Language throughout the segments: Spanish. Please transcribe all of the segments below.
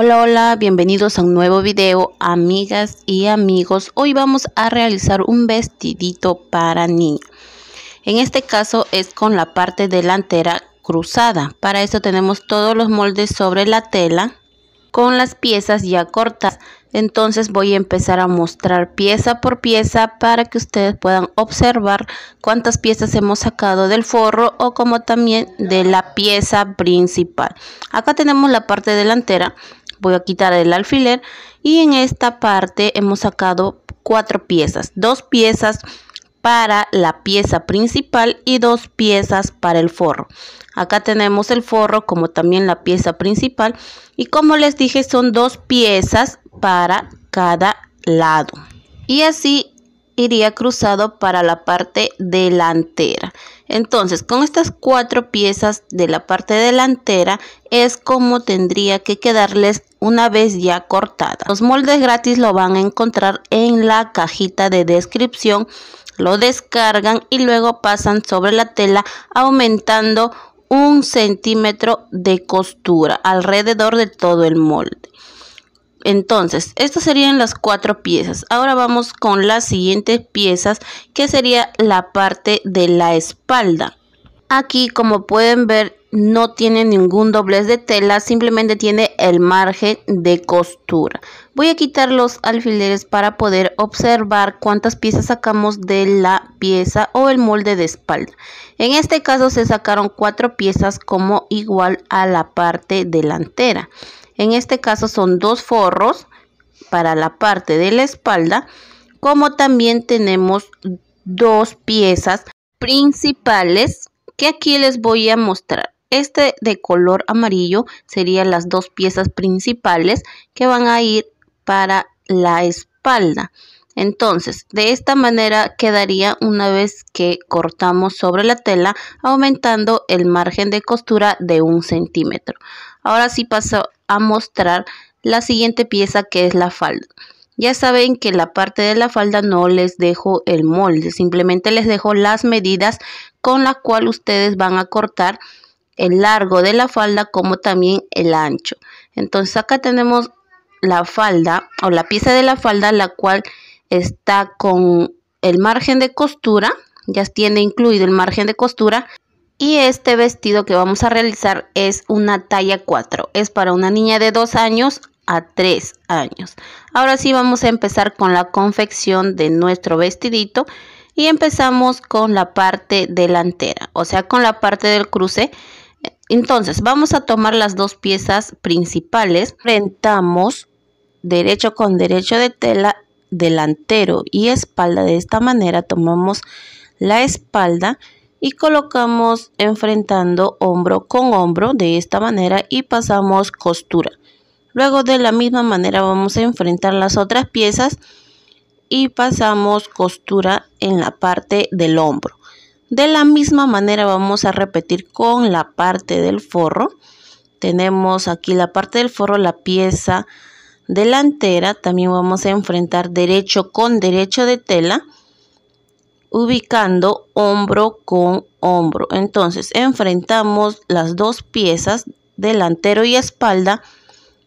Hola, hola, bienvenidos a un nuevo video, amigas y amigos. Hoy vamos a realizar un vestidito para niña En este caso es con la parte delantera cruzada. Para eso tenemos todos los moldes sobre la tela con las piezas ya cortas. Entonces voy a empezar a mostrar pieza por pieza para que ustedes puedan observar cuántas piezas hemos sacado del forro o como también de la pieza principal. Acá tenemos la parte delantera voy a quitar el alfiler y en esta parte hemos sacado cuatro piezas, dos piezas para la pieza principal y dos piezas para el forro. Acá tenemos el forro como también la pieza principal y como les dije son dos piezas para cada lado. Y así iría cruzado para la parte delantera. Entonces, con estas cuatro piezas de la parte delantera es como tendría que quedarles una vez ya cortada. Los moldes gratis lo van a encontrar en la cajita de descripción. Lo descargan y luego pasan sobre la tela aumentando un centímetro de costura alrededor de todo el molde. Entonces, estas serían las cuatro piezas. Ahora vamos con las siguientes piezas, que sería la parte de la espalda. Aquí, como pueden ver, no tiene ningún doblez de tela, simplemente tiene el margen de costura. Voy a quitar los alfileres para poder observar cuántas piezas sacamos de la pieza o el molde de espalda. En este caso se sacaron cuatro piezas como igual a la parte delantera. En este caso son dos forros para la parte de la espalda, como también tenemos dos piezas principales que aquí les voy a mostrar. Este de color amarillo serían las dos piezas principales que van a ir para la espalda. Entonces, de esta manera quedaría una vez que cortamos sobre la tela, aumentando el margen de costura de un centímetro. Ahora sí paso a mostrar la siguiente pieza que es la falda. Ya saben que la parte de la falda no les dejo el molde, simplemente les dejo las medidas con las cuales ustedes van a cortar el largo de la falda como también el ancho. Entonces acá tenemos la falda o la pieza de la falda la cual está con el margen de costura, ya tiene incluido el margen de costura y este vestido que vamos a realizar es una talla 4. Es para una niña de 2 años a 3 años. Ahora sí vamos a empezar con la confección de nuestro vestidito. Y empezamos con la parte delantera, o sea, con la parte del cruce. Entonces, vamos a tomar las dos piezas principales. Rentamos derecho con derecho de tela, delantero y espalda. De esta manera tomamos la espalda y colocamos enfrentando hombro con hombro de esta manera y pasamos costura. Luego de la misma manera vamos a enfrentar las otras piezas y pasamos costura en la parte del hombro. De la misma manera vamos a repetir con la parte del forro. Tenemos aquí la parte del forro, la pieza delantera. También vamos a enfrentar derecho con derecho de tela ubicando hombro con hombro. Entonces enfrentamos las dos piezas, delantero y espalda,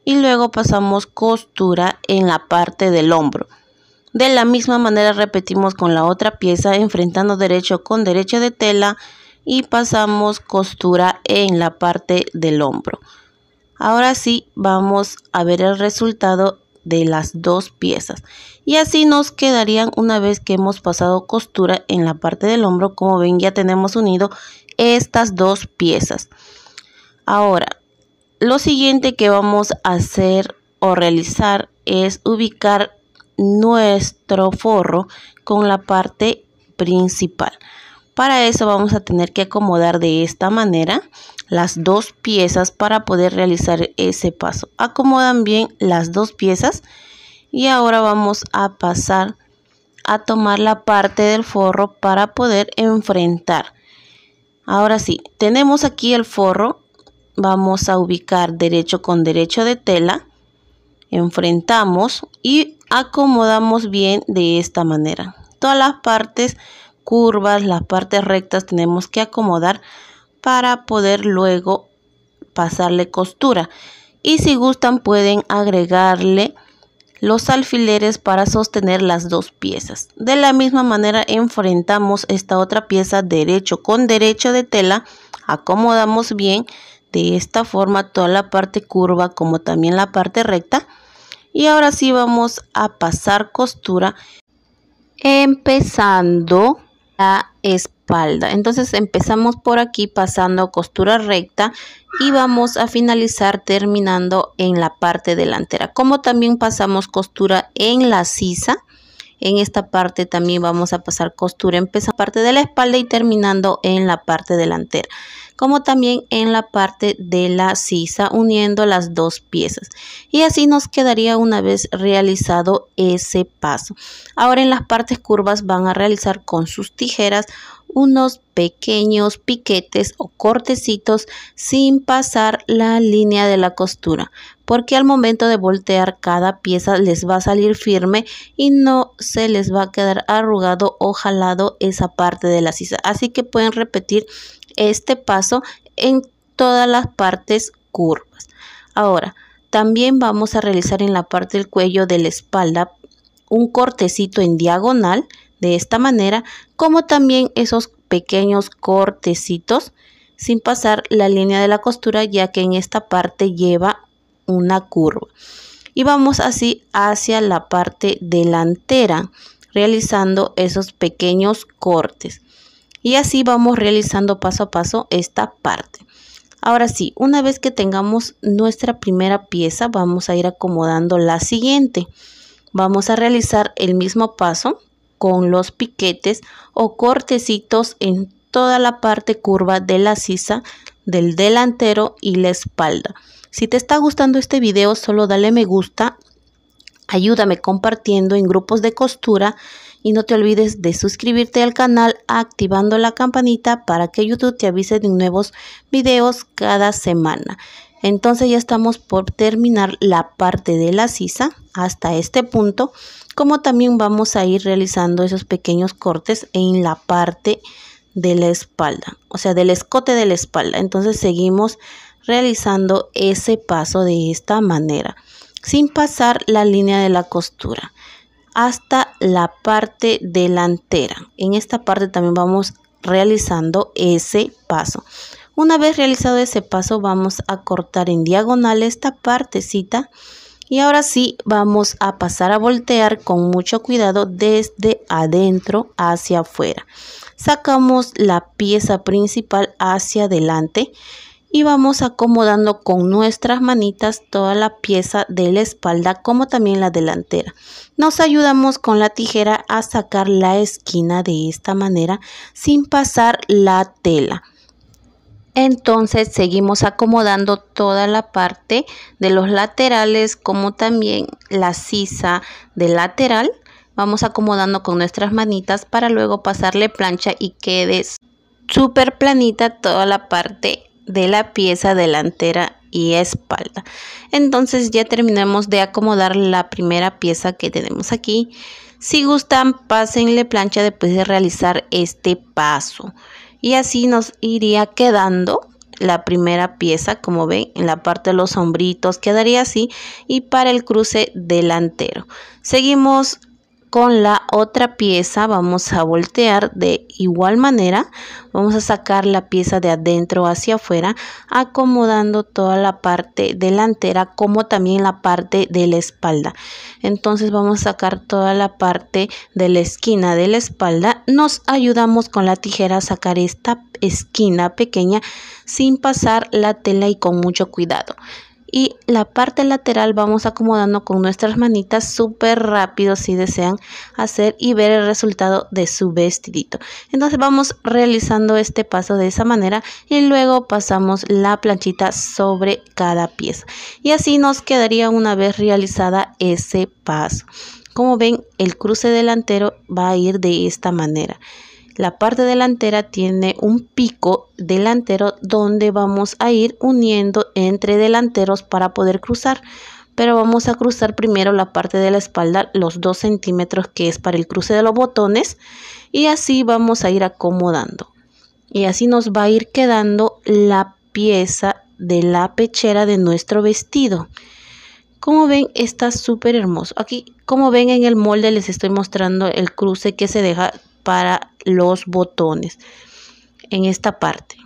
y luego pasamos costura en la parte del hombro. De la misma manera repetimos con la otra pieza, enfrentando derecho con derecho de tela y pasamos costura en la parte del hombro. Ahora sí, vamos a ver el resultado de las dos piezas y así nos quedarían una vez que hemos pasado costura en la parte del hombro como ven ya tenemos unido estas dos piezas ahora lo siguiente que vamos a hacer o realizar es ubicar nuestro forro con la parte principal para eso vamos a tener que acomodar de esta manera las dos piezas para poder realizar ese paso. Acomodan bien las dos piezas y ahora vamos a pasar a tomar la parte del forro para poder enfrentar. Ahora sí, tenemos aquí el forro. Vamos a ubicar derecho con derecho de tela. Enfrentamos y acomodamos bien de esta manera. Todas las partes curvas, las partes rectas tenemos que acomodar para poder luego pasarle costura. Y si gustan pueden agregarle los alfileres para sostener las dos piezas. De la misma manera enfrentamos esta otra pieza derecho con derecho de tela, acomodamos bien de esta forma toda la parte curva como también la parte recta. Y ahora sí vamos a pasar costura empezando la espalda. Entonces empezamos por aquí pasando costura recta y vamos a finalizar terminando en la parte delantera. Como también pasamos costura en la sisa en esta parte también vamos a pasar costura empezando parte de la espalda y terminando en la parte delantera como también en la parte de la sisa uniendo las dos piezas y así nos quedaría una vez realizado ese paso ahora en las partes curvas van a realizar con sus tijeras unos pequeños piquetes o cortecitos sin pasar la línea de la costura porque al momento de voltear cada pieza les va a salir firme y no se les va a quedar arrugado o jalado esa parte de la sisa. Así que pueden repetir este paso en todas las partes curvas. Ahora, también vamos a realizar en la parte del cuello de la espalda un cortecito en diagonal de esta manera, como también esos pequeños cortecitos sin pasar la línea de la costura ya que en esta parte lleva una curva. Y vamos así hacia la parte delantera, realizando esos pequeños cortes. Y así vamos realizando paso a paso esta parte. Ahora sí, una vez que tengamos nuestra primera pieza, vamos a ir acomodando la siguiente. Vamos a realizar el mismo paso con los piquetes o cortecitos en toda la parte curva de la sisa, del delantero y la espalda. Si te está gustando este video, solo dale me gusta, ayúdame compartiendo en grupos de costura y no te olvides de suscribirte al canal activando la campanita para que YouTube te avise de nuevos videos cada semana. Entonces ya estamos por terminar la parte de la sisa hasta este punto, como también vamos a ir realizando esos pequeños cortes en la parte de la espalda, o sea, del escote de la espalda. Entonces seguimos realizando ese paso de esta manera, sin pasar la línea de la costura hasta la parte delantera. En esta parte también vamos realizando ese paso. Una vez realizado ese paso vamos a cortar en diagonal esta partecita y ahora sí vamos a pasar a voltear con mucho cuidado desde adentro hacia afuera. Sacamos la pieza principal hacia adelante y vamos acomodando con nuestras manitas toda la pieza de la espalda como también la delantera. Nos ayudamos con la tijera a sacar la esquina de esta manera sin pasar la tela. Entonces seguimos acomodando toda la parte de los laterales como también la sisa del lateral. Vamos acomodando con nuestras manitas para luego pasarle plancha y quede súper planita toda la parte de la pieza delantera y espalda. Entonces ya terminamos de acomodar la primera pieza que tenemos aquí. Si gustan, la plancha después de realizar este paso. Y así nos iría quedando la primera pieza, como ven, en la parte de los hombritos quedaría así y para el cruce delantero. Seguimos con la otra pieza vamos a voltear de igual manera vamos a sacar la pieza de adentro hacia afuera acomodando toda la parte delantera como también la parte de la espalda entonces vamos a sacar toda la parte de la esquina de la espalda nos ayudamos con la tijera a sacar esta esquina pequeña sin pasar la tela y con mucho cuidado y la parte lateral vamos acomodando con nuestras manitas súper rápido si desean hacer y ver el resultado de su vestidito entonces vamos realizando este paso de esa manera y luego pasamos la planchita sobre cada pieza y así nos quedaría una vez realizada ese paso como ven el cruce delantero va a ir de esta manera la parte delantera tiene un pico delantero donde vamos a ir uniendo entre delanteros para poder cruzar. Pero vamos a cruzar primero la parte de la espalda, los 2 centímetros que es para el cruce de los botones. Y así vamos a ir acomodando. Y así nos va a ir quedando la pieza de la pechera de nuestro vestido. Como ven, está súper hermoso. Aquí, como ven en el molde, les estoy mostrando el cruce que se deja para los botones en esta parte.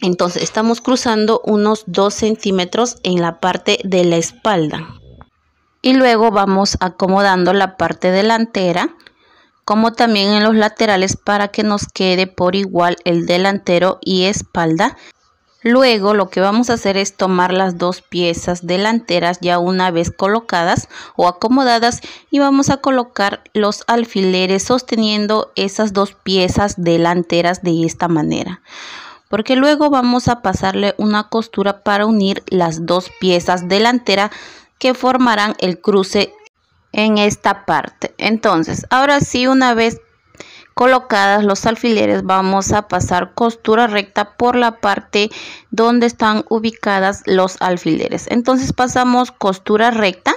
Entonces estamos cruzando unos 2 centímetros en la parte de la espalda. Y luego vamos acomodando la parte delantera como también en los laterales para que nos quede por igual el delantero y espalda Luego lo que vamos a hacer es tomar las dos piezas delanteras ya una vez colocadas o acomodadas y vamos a colocar los alfileres sosteniendo esas dos piezas delanteras de esta manera. Porque luego vamos a pasarle una costura para unir las dos piezas delanteras que formarán el cruce en esta parte. Entonces, ahora sí una vez colocadas los alfileres vamos a pasar costura recta por la parte donde están ubicadas los alfileres entonces pasamos costura recta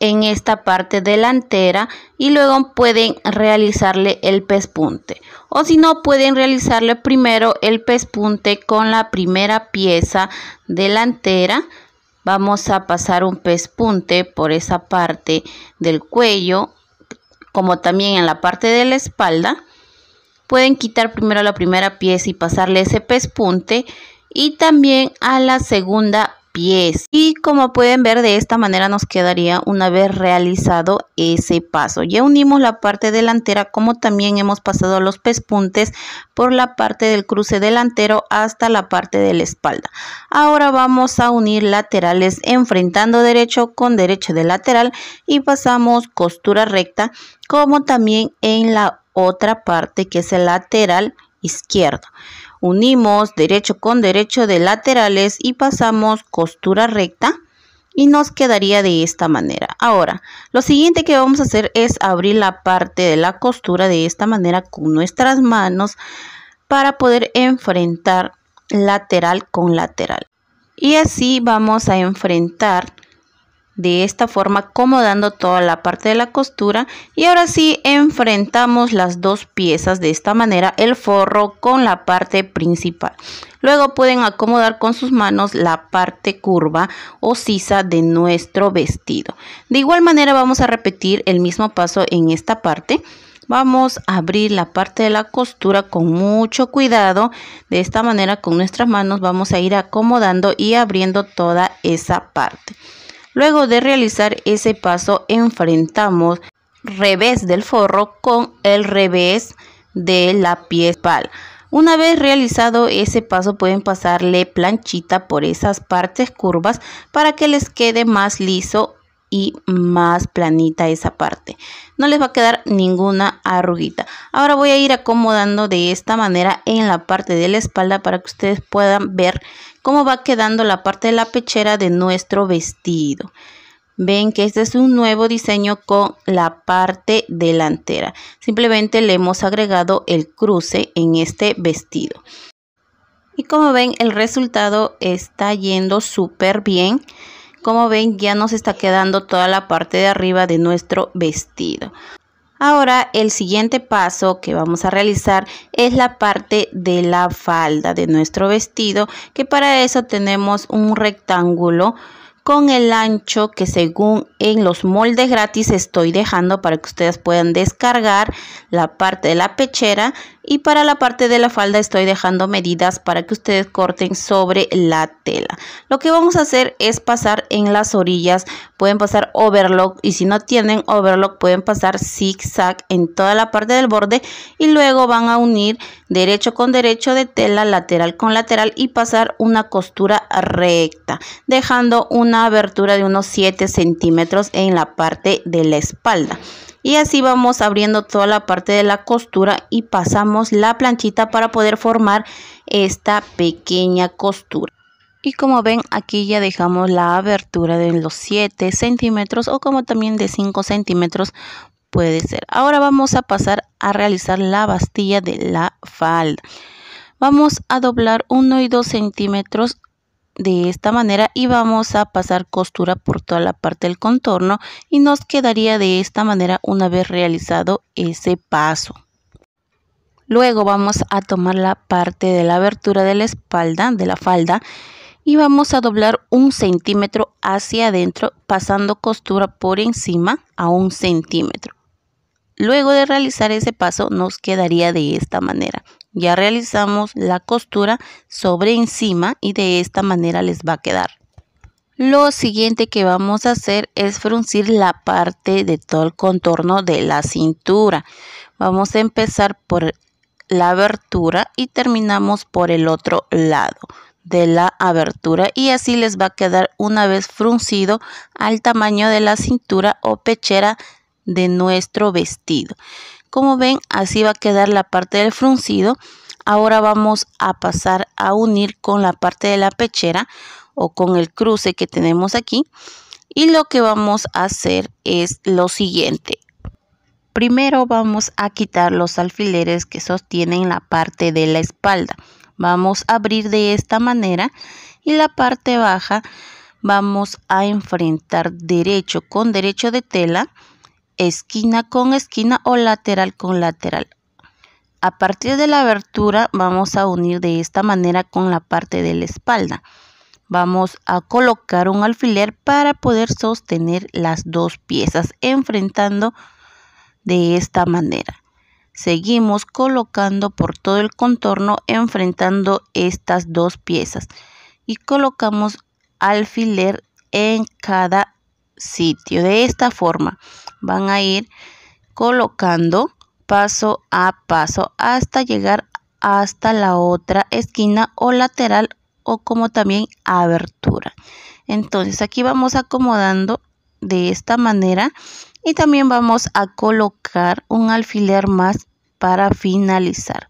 en esta parte delantera y luego pueden realizarle el pespunte o si no pueden realizarle primero el pespunte con la primera pieza delantera vamos a pasar un pespunte por esa parte del cuello como también en la parte de la espalda, pueden quitar primero la primera pieza y pasarle ese pespunte y también a la segunda pies. Y como pueden ver, de esta manera nos quedaría una vez realizado ese paso. Ya unimos la parte delantera, como también hemos pasado los pespuntes por la parte del cruce delantero hasta la parte de la espalda. Ahora vamos a unir laterales enfrentando derecho con derecho de lateral y pasamos costura recta, como también en la otra parte que es el lateral izquierdo. Unimos derecho con derecho de laterales y pasamos costura recta y nos quedaría de esta manera. Ahora, lo siguiente que vamos a hacer es abrir la parte de la costura de esta manera con nuestras manos para poder enfrentar lateral con lateral. Y así vamos a enfrentar de esta forma acomodando toda la parte de la costura y ahora sí enfrentamos las dos piezas de esta manera el forro con la parte principal luego pueden acomodar con sus manos la parte curva o sisa de nuestro vestido de igual manera vamos a repetir el mismo paso en esta parte vamos a abrir la parte de la costura con mucho cuidado de esta manera con nuestras manos vamos a ir acomodando y abriendo toda esa parte Luego de realizar ese paso enfrentamos revés del forro con el revés de la pieza. Una vez realizado ese paso pueden pasarle planchita por esas partes curvas para que les quede más liso y más planita esa parte. No les va a quedar ninguna arruguita. Ahora voy a ir acomodando de esta manera en la parte de la espalda para que ustedes puedan ver cómo va quedando la parte de la pechera de nuestro vestido. Ven que este es un nuevo diseño con la parte delantera. Simplemente le hemos agregado el cruce en este vestido. Y como ven, el resultado está yendo súper bien. Como ven, ya nos está quedando toda la parte de arriba de nuestro vestido. Ahora el siguiente paso que vamos a realizar es la parte de la falda de nuestro vestido, que para eso tenemos un rectángulo con el ancho que según en los moldes gratis estoy dejando para que ustedes puedan descargar la parte de la pechera y para la parte de la falda estoy dejando medidas para que ustedes corten sobre la tela lo que vamos a hacer es pasar en las orillas pueden pasar overlock y si no tienen overlock pueden pasar zigzag en toda la parte del borde y luego van a unir derecho con derecho de tela lateral con lateral y pasar una costura recta dejando una abertura de unos 7 centímetros en la parte de la espalda y así vamos abriendo toda la parte de la costura y pasamos la planchita para poder formar esta pequeña costura. Y como ven aquí ya dejamos la abertura de los 7 centímetros o como también de 5 centímetros puede ser. Ahora vamos a pasar a realizar la bastilla de la falda. Vamos a doblar 1 y 2 centímetros de esta manera y vamos a pasar costura por toda la parte del contorno y nos quedaría de esta manera una vez realizado ese paso. Luego vamos a tomar la parte de la abertura de la espalda, de la falda, y vamos a doblar un centímetro hacia adentro pasando costura por encima a un centímetro. Luego de realizar ese paso nos quedaría de esta manera. Ya realizamos la costura sobre encima y de esta manera les va a quedar. Lo siguiente que vamos a hacer es fruncir la parte de todo el contorno de la cintura. Vamos a empezar por la abertura y terminamos por el otro lado de la abertura y así les va a quedar una vez fruncido al tamaño de la cintura o pechera de nuestro vestido. Como ven, así va a quedar la parte del fruncido. Ahora vamos a pasar a unir con la parte de la pechera o con el cruce que tenemos aquí. Y lo que vamos a hacer es lo siguiente. Primero vamos a quitar los alfileres que sostienen la parte de la espalda. Vamos a abrir de esta manera y la parte baja vamos a enfrentar derecho con derecho de tela esquina con esquina o lateral con lateral. A partir de la abertura vamos a unir de esta manera con la parte de la espalda. Vamos a colocar un alfiler para poder sostener las dos piezas enfrentando de esta manera. Seguimos colocando por todo el contorno enfrentando estas dos piezas y colocamos alfiler en cada sitio de esta forma. Van a ir colocando paso a paso hasta llegar hasta la otra esquina o lateral o como también abertura. Entonces aquí vamos acomodando de esta manera y también vamos a colocar un alfiler más para finalizar.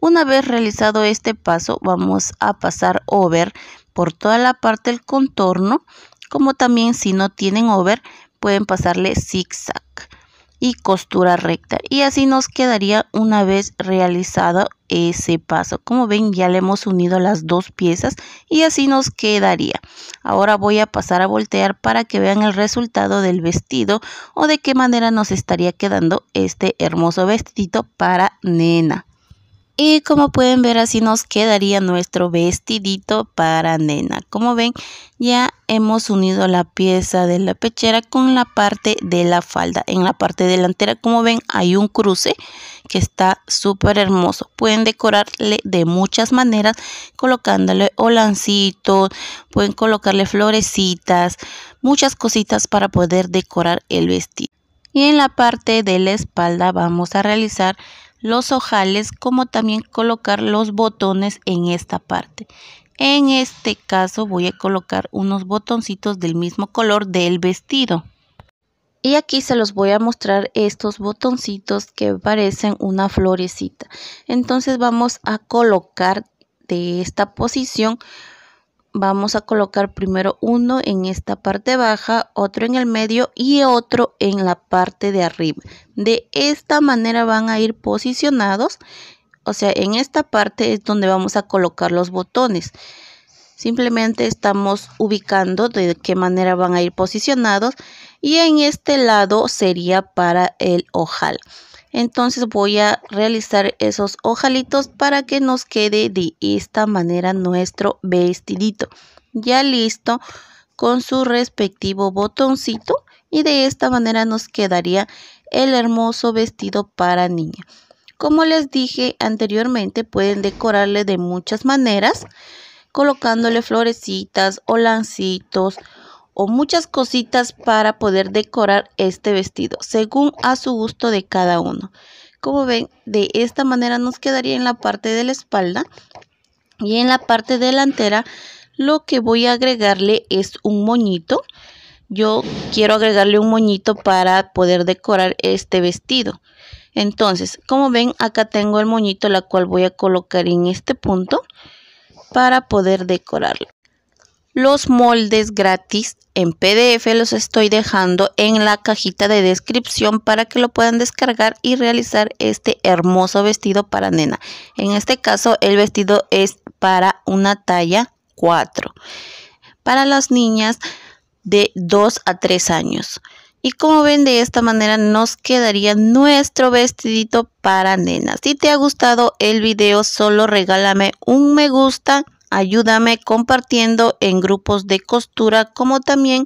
Una vez realizado este paso vamos a pasar over por toda la parte del contorno como también si no tienen over pueden pasarle zigzag y costura recta y así nos quedaría una vez realizado ese paso como ven ya le hemos unido las dos piezas y así nos quedaría ahora voy a pasar a voltear para que vean el resultado del vestido o de qué manera nos estaría quedando este hermoso vestidito para nena y como pueden ver así nos quedaría nuestro vestidito para nena. Como ven ya hemos unido la pieza de la pechera con la parte de la falda. En la parte delantera como ven hay un cruce que está súper hermoso. Pueden decorarle de muchas maneras colocándole holancitos, pueden colocarle florecitas, muchas cositas para poder decorar el vestido. Y en la parte de la espalda vamos a realizar los ojales como también colocar los botones en esta parte. En este caso voy a colocar unos botoncitos del mismo color del vestido. Y aquí se los voy a mostrar estos botoncitos que parecen una florecita. Entonces vamos a colocar de esta posición vamos a colocar primero uno en esta parte baja, otro en el medio y otro en la parte de arriba. De esta manera van a ir posicionados, o sea, en esta parte es donde vamos a colocar los botones. Simplemente estamos ubicando de qué manera van a ir posicionados y en este lado sería para el ojal entonces voy a realizar esos ojalitos para que nos quede de esta manera nuestro vestidito ya listo con su respectivo botoncito y de esta manera nos quedaría el hermoso vestido para niña. Como les dije anteriormente, pueden decorarle de muchas maneras, colocándole florecitas, o lancitos o muchas cositas para poder decorar este vestido, según a su gusto de cada uno. Como ven, de esta manera nos quedaría en la parte de la espalda y en la parte delantera lo que voy a agregarle es un moñito. Yo quiero agregarle un moñito para poder decorar este vestido. Entonces, como ven, acá tengo el moñito, la cual voy a colocar en este punto para poder decorarlo. Los moldes gratis en PDF los estoy dejando en la cajita de descripción para que lo puedan descargar y realizar este hermoso vestido para nena. En este caso el vestido es para una talla 4. Para las niñas de 2 a 3 años. Y como ven, de esta manera nos quedaría nuestro vestidito para nena. Si te ha gustado el video, solo regálame un me gusta Ayúdame compartiendo en grupos de costura como también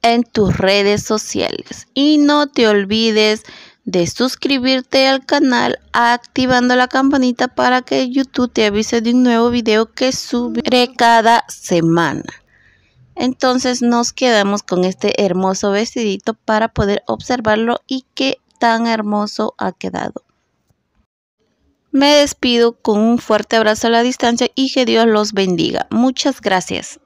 en tus redes sociales. Y no te olvides de suscribirte al canal activando la campanita para que YouTube te avise de un nuevo video que sube cada semana. Entonces nos quedamos con este hermoso vestidito para poder observarlo y qué tan hermoso ha quedado. Me despido con un fuerte abrazo a la distancia y que Dios los bendiga. Muchas gracias.